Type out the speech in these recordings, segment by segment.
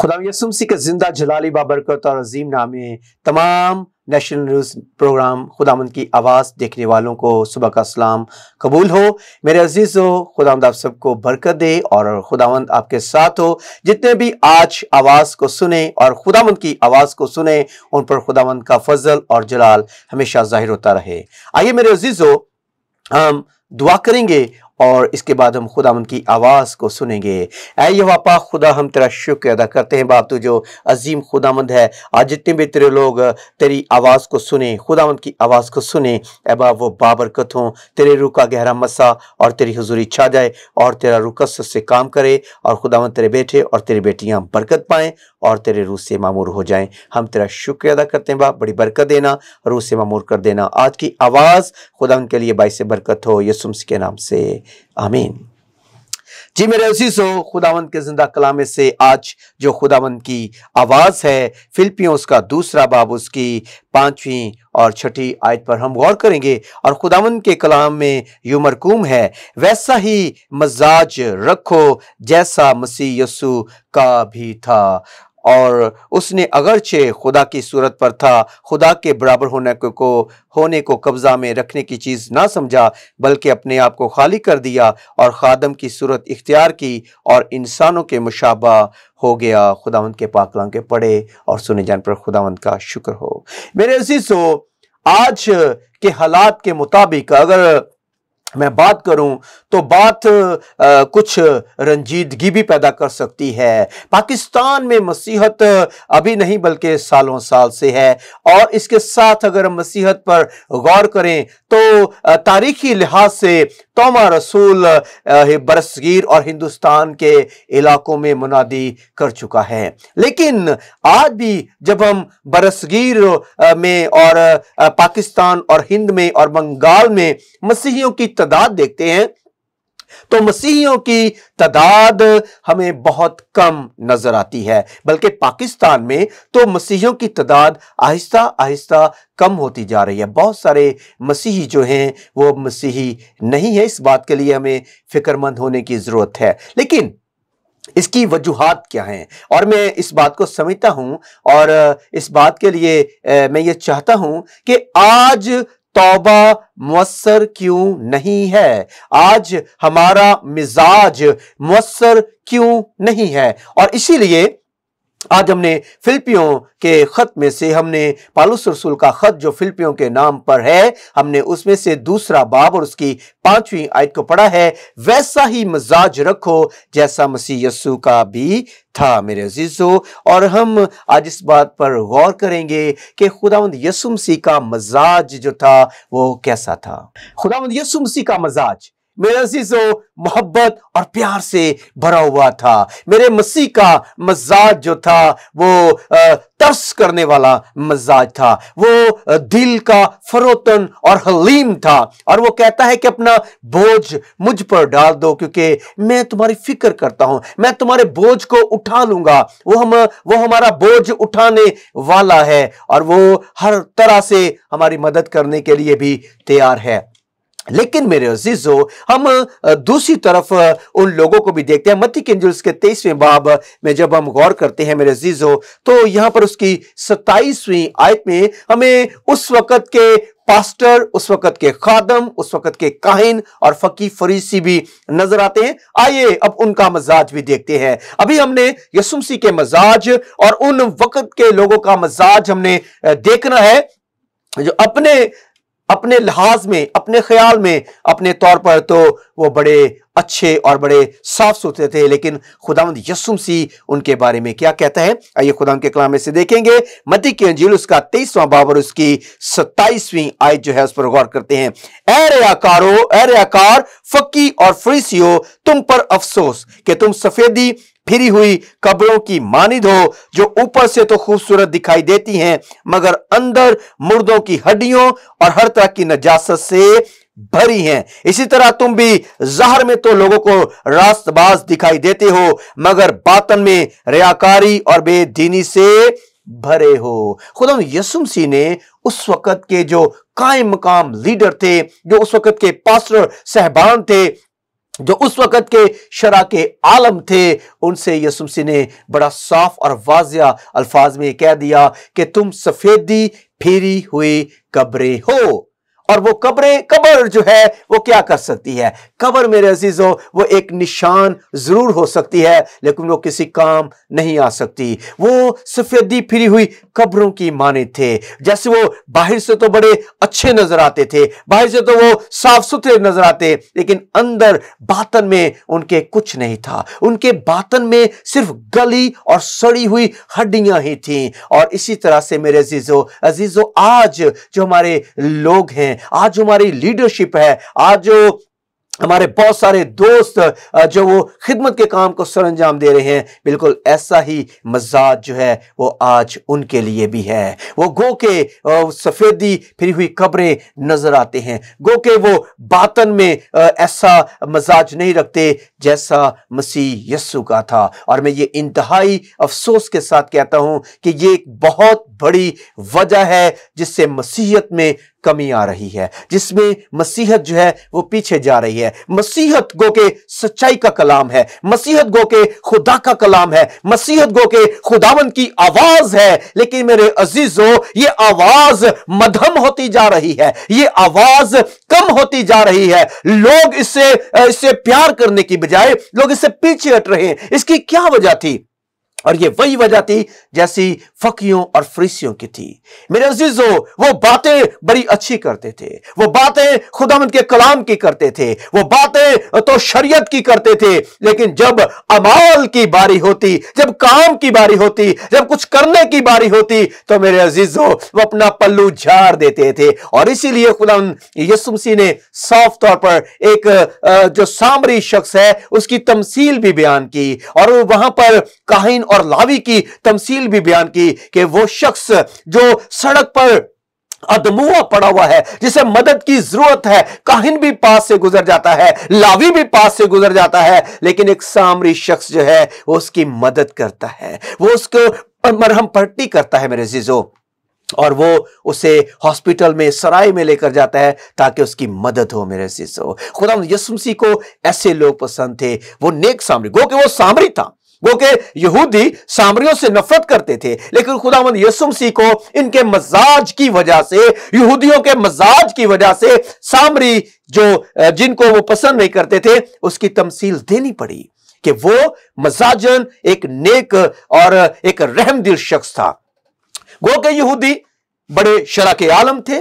खुदा यसुम के ज़िंदा जलाली बाबरकत और अजीम नामे तमाम नेशनल न्यूज़ प्रोग्राम खुदाम की आवाज़ देखने वालों को सुबह का सलाम कबूल हो मेरे अजीज़ हो खुदामंद आप सबको बरकत दे और खुदावंद आपके साथ हो जितने भी आज आवाज़ को सुने और खुदामंद की आवाज़ को सुने उन पर खुदामंद का फजल और जलाल हमेशा जाहिर होता रहे आइए मेरे अजीज़ हो हम दुआ करेंगे और इसके बाद हम खुदा की आवाज़ को सुनेंगे ए वापा खुदा हम तेरा शुक्र अदा करते हैं बाप तू जो अजीम खुदामंद है आज जितने भी तेरे लोग तेरी आवाज़ को सुने खुदा की आवाज़ को सुने ऐ बाप वो बाबरकत हों तेरे रू का गहरा मसा और तेरी हजूरी छा जाए और तेरा रुकस से काम करे और खुदावंद तेरे बेटे और तेरी बेटियाँ बरकत पाएँ और तेरे रूह से मामूर हो जाएँ हम तेरा शुक्र अदा करते हैं बाप बड़ी बरकत देना रूह से मामूर कर देना आज की आवाज़ खुदा उनके लिए बाई से बरकत हो यसुम्स के नाम से आमीन जी मेरे उसी सो खुदावंत के जिंदा कलाम से आज जो खुदावंत की आवाज़ है फिल्पियों उसका दूसरा बाब उसकी पांचवी और छठी आयत पर हम गौर करेंगे और खुदावंत के कलाम में यू मरकूम है वैसा ही मजाज रखो जैसा मसीह यसु का भी था और उसने अगरचे खुदा की सूरत पर था खुदा के बराबर होने को, को होने को कब्ज़ा में रखने की चीज़ ना समझा बल्कि अपने आप को खाली कर दिया और खादम की सूरत इख्तियार की और इंसानों के मुशाबा हो गया खुदावंत के पाकलाम के पढ़े और सुने जान पर खुदावंत का शुक्र हो मेरे अजीज हो आज के हालात के मुताबिक अगर मैं बात करूं तो बात आ, कुछ रंजीदगी भी पैदा कर सकती है पाकिस्तान में मसीहत अभी नहीं बल्कि सालों साल से है और इसके साथ अगर हम मसीहत पर गौर करें तो तारीखी लिहाज से तोमा रसूल बरसगीर और हिंदुस्तान के इलाकों में मुनादी कर चुका है लेकिन आज भी जब हम बरसगीर में और पाकिस्तान और हिंद में और बंगाल में मसीहियों की तादाद देखते हैं तो मसीहियों की तादाद हमें बहुत कम नजर आती है बल्कि पाकिस्तान में तो मसीहियों की तादाद आहिस्ता आहिस्ता कम होती जा रही है बहुत सारे मसीही जो हैं वो मसीही नहीं है इस बात के लिए हमें फिक्रमंद होने की ज़रूरत है लेकिन इसकी वजूहत क्या हैं और मैं इस बात को समझता हूं और इस बात के लिए मैं ये चाहता हूं कि आज तौबा मवसर क्यों नहीं है आज हमारा मिजाज मवसर क्यों नहीं है और इसीलिए आज हमने फिल्पियों के ख़त में से हमने पालूस रसूल का ख़त जो फिल्पियों के नाम पर है हमने उसमें से दूसरा बाब और उसकी पांचवी आयत को पढ़ा है वैसा ही मजाज रखो जैसा मसीह यस्सु का भी था मेरे अजीज़ो और हम आज इस बात पर गौर करेंगे कि खुदावंद यसु मसीह का मजाज जो था वो कैसा था खुदावंद यसु मसीह का मजाज मेरा जीजो मोहब्बत और प्यार से भरा हुआ था मेरे मसीह का मजाज जो था वो तर्स करने वाला मजाज था वो दिल का फरोतन और हलीम था और वो कहता है कि अपना बोझ मुझ पर डाल दो क्योंकि मैं तुम्हारी फिक्र करता हूं मैं तुम्हारे बोझ को उठा लूंगा वो हम वो हमारा बोझ उठाने वाला है और वो हर तरह से हमारी मदद करने के लिए भी तैयार है लेकिन मेरे अजीजो हम दूसरी तरफ उन लोगों को भी देखते हैं मत्ती के के तेईसवें बाब में जब हम गौर करते हैं मेरे अजीजों तो यहां पर उसकी सत्ताईसवीं आयत में हमें उस वक्त के पास्टर उस वक्त के खादम उस वक्त के काहिन और फकी फरीसी भी नजर आते हैं आइए अब उनका मजाज भी देखते हैं अभी हमने यसुमसी के मजाज और उन वक्त के लोगों का मजाज हमने देखना है जो अपने अपने लिहाज में अपने ख्याल में अपने तौर पर तो वो बड़े अच्छे और बड़े साफ सुथरे थे लेकिन खुदावंद यसुम सी उनके बारे में क्या कहता है आइए खुदा के कलाम से देखेंगे मती की अंजील उसका तेईसवां बाबर उसकी सत्ताईसवीं आयत जो है उस पर गौर करते हैं एरयाकारो आकार फकी और फ्रीसियो तुम पर अफसोस कि तुम सफेदी फिरी हुई कब्रों की मानिद हो जो ऊपर से तो खूबसूरत दिखाई देती हैं मगर अंदर मुर्दों की हड्डियों और हर तरह की नजासत से भरी हैं इसी तरह तुम भी जहर में तो लोगों को रास्तबाज दिखाई देते हो मगर बातन में रियाकारी और बेदीनी से भरे हो खुदा यसुम सी ने उस वक्त के जो कायम मकाम लीडर थे जो उस वक्त के पास्टर सहबान थे जो उस वक़्त के शरा के आलम थे उनसे यसुमसी ने बड़ा साफ और वाजिया अल्फाज में कह दिया कि तुम सफ़ेदी फेरी हुई कब्रें हो और वो कब्रें कब्र जो है वो क्या कर सकती है कब्र मेरे अजीज़ों वो एक निशान ज़रूर हो सकती है लेकिन वो किसी काम नहीं आ सकती वो सफ़ेदी फिरी हुई कब्रों की माने थे जैसे वो बाहर से तो बड़े अच्छे नज़र आते थे बाहर से तो वो साफ सुथरे नज़र आते लेकिन अंदर बातन में उनके कुछ नहीं था उनके बातन में सिर्फ गली और सड़ी हुई हड्डियां ही थी और इसी तरह से मेरे अजीज़ो अजीज़ो आज जो हमारे लोग हैं आज हमारी लीडरशिप है आज जो हमारे बहुत सारे दोस्त जो वो खिदमत के काम को सर अंजाम दे रहे हैं बिल्कुल ऐसा ही मजाज जो है वो आज उनके लिए भी है वो गो के सफ़ेदी फिरी हुई कब्रें नज़र आते हैं गो के वो बातन में ऐसा मजाज नहीं रखते जैसा मसीह यस्सु का था और मैं ये इंतहाई अफसोस के साथ कहता हूँ कि ये एक बहुत बड़ी वजह है जिससे मसीहत में कमी आ रही है जिसमें मसीहत जो है वो पीछे जा रही है मसीहत गो के सच्चाई का कलाम है मसीहत गो के खुदा का कलाम है मसीहत गो के खुदावन की आवाज है लेकिन मेरे अजीजो ये आवाज मधम होती जा रही है ये आवाज कम होती जा रही है लोग इससे इससे प्यार करने की बजाय लोग इससे पीछे हट रहे हैं इसकी क्या वजह थी और ये वही वजह थी जैसी फकीयों और फ्रीसियों की थी मेरे अजीजो वो बातें बड़ी अच्छी करते थे वो बातें खुदामंद के कलाम की करते थे वो बातें तो शरीयत की करते थे लेकिन जब अमाल की बारी होती जब काम की बारी होती जब कुछ करने की बारी होती तो मेरे अजीजो वो अपना पल्लू झाड़ देते थे और इसीलिए खुदाम यसुमसी ने साफ तौर पर एक जो सामरी शख्स है उसकी तमसील भी बयान की और वो वहां पर काहिन और लावी की तमसील भी बयान की कि वो शख्स जो सड़क पर अदमुआ पड़ा हुआ है जिसे मदद की जरूरत है काहिन भी पास से गुजर जाता है लावी भी पास से गुजर जाता है लेकिन एक सामरी शख्स जो है वो उसकी मदद करता है वो उसको मरहम पट्टी करता है मेरे जीजो और वो उसे हॉस्पिटल में सराय में लेकर जाता है ताकि उसकी मदद हो मेरे जीजो खुदा यसुमसी को ऐसे लोग पसंद थे वो नेक सामरी गो कि वो सामरी था वो के यहूदी सामरियों से नफरत करते थे लेकिन खुदा यसुमसी को इनके मजाज की वजह से यहूदियों के मजाज की वजह से सामरी जो जिनको वो पसंद नहीं करते थे उसकी तमसील देनी पड़ी कि वो मजाजन एक नेक और एक रहमदिल शख्स था गो के यहूदी बड़े शरा के आलम थे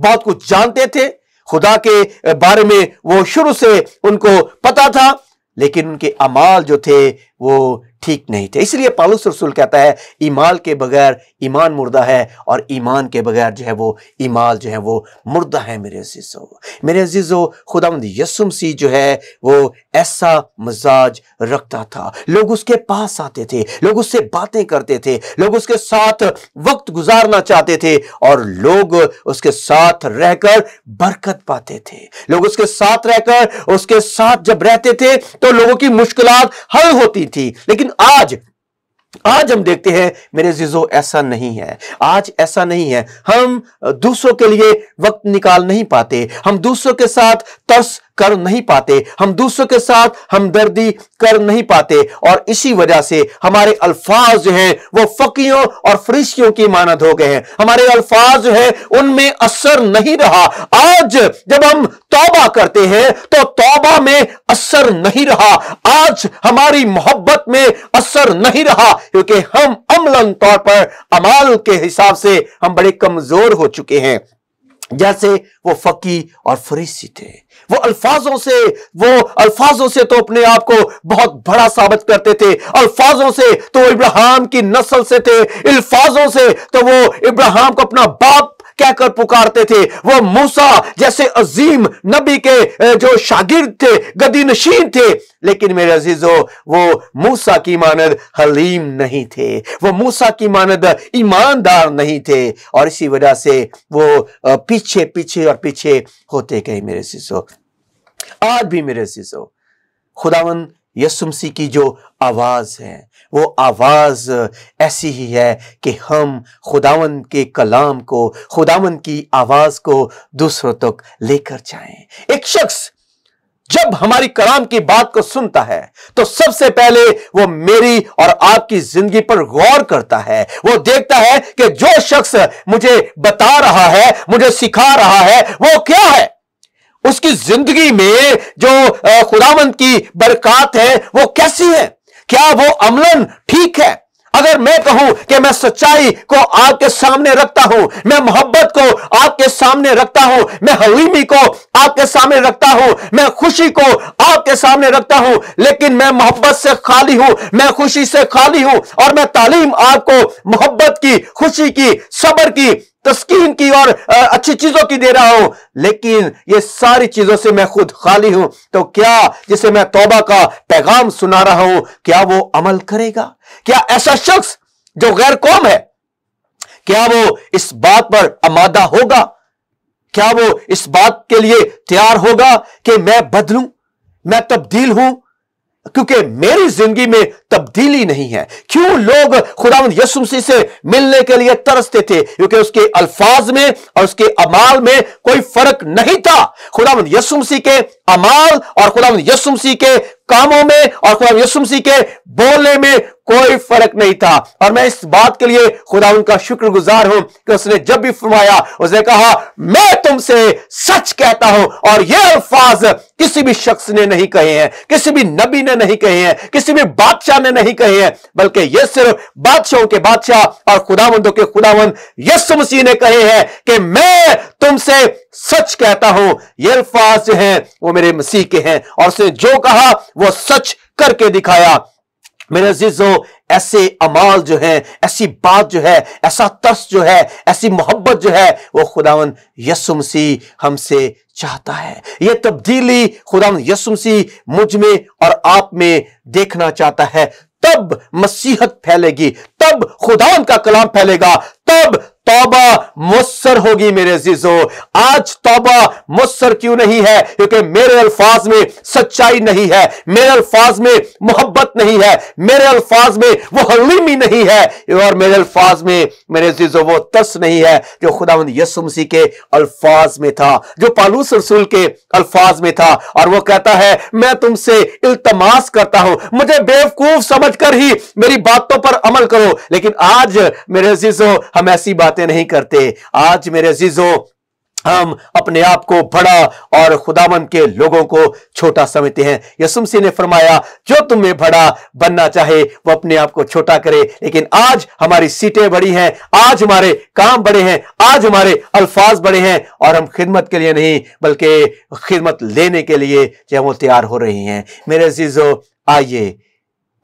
बहुत कुछ जानते थे खुदा के बारे में वो शुरू से उनको पता था लेकिन उनके अमाल जो थे वो ठीक नहीं थे इसलिए पालूस रसूल कहता है ईमाल के बगैर ईमान मुर्दा है और ईमान के बगैर जो है वो ईमाल जो है वो मुर्दा है मेरे अजीज़ो मेरे अजीज़ो खुदा यसुम सी जो है वो ऐसा मजाज रखता था लोग उसके पास आते थे लोग उससे बातें करते थे लोग उसके साथ वक्त गुजारना चाहते थे और लोग उसके साथ रहकर बरकत पाते थे लोग उसके साथ रहकर उसके साथ जब रहते थे तो लोगों की मुश्किल हल होती थी लेकिन आज आज हम देखते हैं मेरे जिजो ऐसा नहीं है आज ऐसा नहीं है हम दूसरों के लिए वक्त निकाल नहीं पाते हम दूसरों के साथ तरस कर नहीं पाते हम दूसरों के साथ हमदर्दी कर नहीं पाते और इसी वजह से हमारे अल्फाज जो हैं वो फकीयों और फरिश्तियों की मानद हो गए हैं हमारे अल्फाज जो हैं उनमें असर नहीं रहा आज जब हम तौबा करते हैं तो तौबा में असर नहीं रहा आज हमारी मोहब्बत में असर नहीं रहा क्योंकि हम अमलन तौर पर अमाल के हिसाब से हम बड़े कमजोर हो चुके हैं जैसे वो फकी और फरीसी थे वो अल्फाजों से वो अल्फाजों से तो अपने आप को बहुत बड़ा साबित करते थे अल्फाजों से तो इब्राहिम की नस्ल से थे अल्फाजों से तो वो इब्राहिम को अपना बाप कहकर पुकारते थे वह मूसा जैसे अजीम नबी के जो शागिर्द थे गदी नशीन थे लेकिन मेरे अजीज वो मूसा की मानद हलीम नहीं थे वो मूसा की मानद ईमानदार नहीं थे और इसी वजह से वो पीछे पीछे और पीछे होते गए मेरे शिशो आज भी मेरे शिशो खुदावन यसुमसी की जो आवाज़ है वो आवाज़ ऐसी ही है कि हम खुदावन के कलाम को खुदावन की आवाज़ को दूसरों तक लेकर जाएं एक शख्स जब हमारी कलाम की बात को सुनता है तो सबसे पहले वो मेरी और आपकी जिंदगी पर गौर करता है वो देखता है कि जो शख्स मुझे बता रहा है मुझे सिखा रहा है वो क्या है उसकी जिंदगी में जो खुदामंद की बरकत है वो कैसी है क्या वो अमलन ठीक है अगर मैं कहूं कि मैं सच्चाई को आपके सामने रखता हूं मैं मोहब्बत को आपके सामने रखता हूं मैं हलीमी को आपके सामने रखता हूं मैं खुशी को आपके सामने रखता हूं लेकिन मैं मोहब्बत से खाली हूं मैं खुशी से खाली हूं और मैं तालीम आपको मोहब्बत की खुशी की सबर की तस्कीन की और अच्छी चीजों की दे रहा हूं लेकिन ये सारी चीजों से मैं खुद खाली हूं तो क्या जिसे मैं तौबा का पैगाम सुना रहा हूं क्या वो अमल करेगा क्या ऐसा शख्स जो गैर कौम है क्या वो इस बात पर आमादा होगा क्या वो इस बात के लिए तैयार होगा कि मैं बदलू मैं तब्दील हूं क्योंकि मेरी जिंदगी में तब्दीली नहीं है क्यों लोग खुदा यसुमसी से मिलने के लिए तरसते थे क्योंकि उसके अल्फाज में और उसके अमाल में कोई फर्क नहीं था खुदा यसुमसी के अमाल और खुदा यसुमसी के कामों में और खुदा यसुमसी के बोलने में कोई फर्क नहीं था और मैं इस बात के लिए खुदा उनका शुक्रगुजार हूं कि उसने जब भी फरमाया उसने कहा मैं तुमसे सच कहता हूं और ये अल्फाज किसी भी शख्स ने नहीं कहे हैं किसी भी नबी ने नहीं कहे हैं किसी भी बादशाह ने नहीं कहे हैं बल्कि ये सिर्फ बादशाहों के बादशाह और खुदावंदों के खुदावंद यसु मसीह ने कहे हैं कि मैं तुमसे सच कहता हूं ये अल्फाज जो हैं वो मेरे मसीह के हैं और उसने जो कहा वो सच करके दिखाया मेरे अजीजो ऐसे अमाल जो हैं ऐसी बात जो है ऐसा तर्स जो है ऐसी मोहब्बत जो है वो खुदावन यसुम सी हमसे चाहता है ये तब्दीली खुदावन यसुम सी मुझ में और आप में देखना चाहता है तब मसीहत फैलेगी तब खुदावन का कलाम फैलेगा तब तौबा मुसर होगी मेरे जीजो आज तौबा मुसर क्यों नहीं है क्योंकि मेरे अल्फाज में सच्चाई नहीं है मेरे अल्फाज में मोहब्बत नहीं है मेरे अल्फाज में वो हलीमी नहीं है और मेरे अल्फाज में मेरे जीजो वो तस नहीं है जो खुदावंद यसु मसीह के अल्फाज में था जो पालूस रसूल के अल्फाज में था और वो कहता है मैं तुमसे इल्तमास करता हूं मुझे बेवकूफ कर ही मेरी बातों पर अमल करो लेकिन आज मेरे जीजो हम ऐसी बात बातें नहीं करते आज मेरे अजीजों हम अपने आप को बड़ा और खुदामंद के लोगों को छोटा समझते हैं यसुमसी ने फरमाया जो तुम्हें बड़ा बनना चाहे वो अपने आप को छोटा करे लेकिन आज हमारी सीटें बड़ी हैं आज हमारे काम बड़े हैं आज हमारे अल्फाज बड़े हैं और हम खिदमत के लिए नहीं बल्कि खिदमत लेने के लिए जो वो तैयार हो रही हैं मेरे जीजो आइए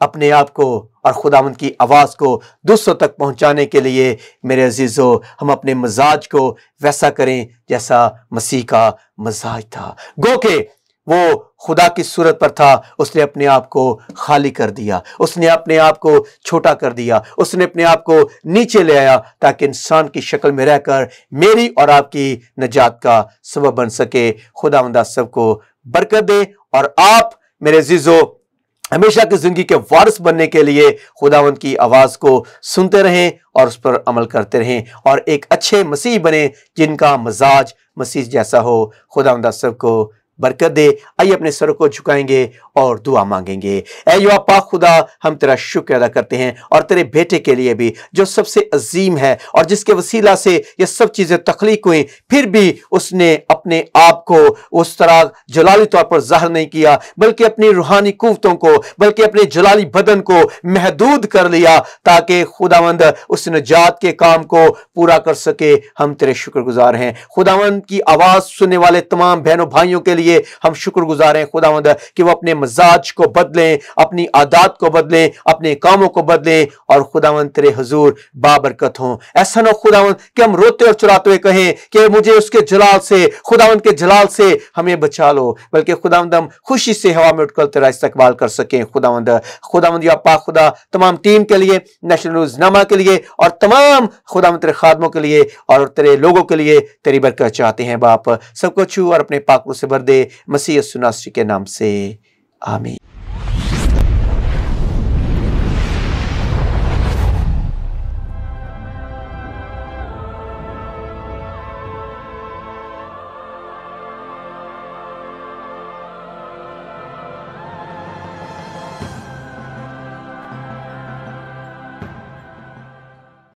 अपने आप को और खुदावंद की आवाज़ को दूसरों तक पहुंचाने के लिए मेरे अजीज़ो हम अपने मजाज को वैसा करें जैसा मसीह का मजाज था गो के वो खुदा की सूरत पर था उसने अपने आप को खाली कर दिया उसने अपने आप को छोटा कर दिया उसने अपने आप को नीचे ले आया ताकि इंसान की शक्ल में रहकर मेरी और आपकी नजात का सबब बन सके खुदा सबको बरकत दे और आप मेरे जिजो हमेशा की जिंदगी के वारस बनने के लिए खुदावंत की आवाज़ को सुनते रहें और उस पर अमल करते रहें और एक अच्छे मसीह बने जिनका मजाज मसीह जैसा हो सब सबको बरकत दे आइए अपने सर को झुकाएंगे और दुआ मांगेंगे ए युवा पाक खुदा हम तेरा शुक्र अदा करते हैं और तेरे बेटे के लिए भी जो सबसे अजीम है और जिसके वसीला से ये सब चीज़ें तख्लीक हुई फिर भी उसने अपने आप को उस तरह जलाली तौर पर जाहिर नहीं किया बल्कि अपनी रूहानी कुवतों को बल्कि अपने जलाली बदन को महदूद कर लिया ताकि खुदावंद उस निजात के काम को पूरा कर सके हम तेरे शुक्रगुजार हैं खुदावंद की आवाज़ सुनने वाले तमाम बहनों भाइयों के लिए हम शुक्रगुजार हैं खुदावंद कि वह अपने मजाज को बदलें अपनी आदात को बदलें अपने कामों को बदलें और खुदावंद तेरे हजूर बाबरकत हों ऐसा ना खुदावंद कि हम रोते और चुराते हुए कहें कि मुझे उसके जलाल से खुद खुदावंद के जलाल से हमें बचा लो बल्कि खुदावंद हम खुशी से हवा में उठकर तेरा इस्तकबाल कर सकें खुदावंद खुदावंद या पा खुदा तमाम टीम के लिए नेशनल रोजनामा के लिए और तमाम खुदावंद तेरे खादमों के लिए और तेरे लोगों के लिए तेरी बरकत चाहते हैं बाप सबको छू और अपने पाकों से भर दे मसीह सुनासी के नाम से आमीन